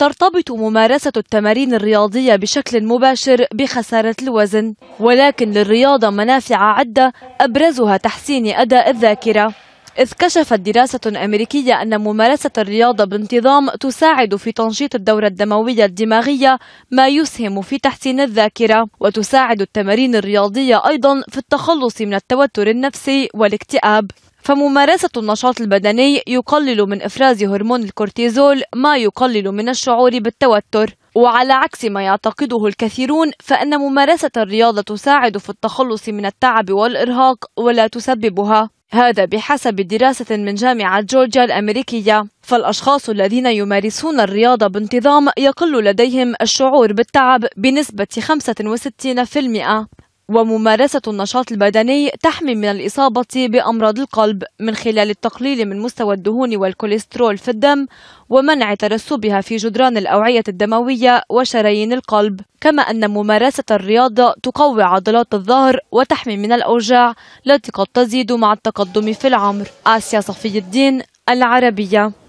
ترتبط ممارسة التمارين الرياضية بشكل مباشر بخسارة الوزن ولكن للرياضة منافع عدة أبرزها تحسين أداء الذاكرة إذ كشفت دراسة أمريكية أن ممارسة الرياضة بانتظام تساعد في تنشيط الدورة الدموية الدماغية ما يسهم في تحسين الذاكرة وتساعد التمارين الرياضية أيضا في التخلص من التوتر النفسي والاكتئاب فممارسة النشاط البدني يقلل من إفراز هرمون الكورتيزول ما يقلل من الشعور بالتوتر وعلى عكس ما يعتقده الكثيرون فإن ممارسة الرياضة تساعد في التخلص من التعب والإرهاق ولا تسببها هذا بحسب دراسة من جامعة جورجيا الأمريكية فالأشخاص الذين يمارسون الرياضة بانتظام يقل لديهم الشعور بالتعب بنسبة 65% وممارسة النشاط البدني تحمي من الإصابة بأمراض القلب من خلال التقليل من مستوى الدهون والكوليسترول في الدم ومنع ترسبها في جدران الأوعية الدموية وشرايين القلب كما أن ممارسة الرياضة تقوي عضلات الظهر وتحمي من الأوجاع التي قد تزيد مع التقدم في العمر آسيا صفي الدين العربية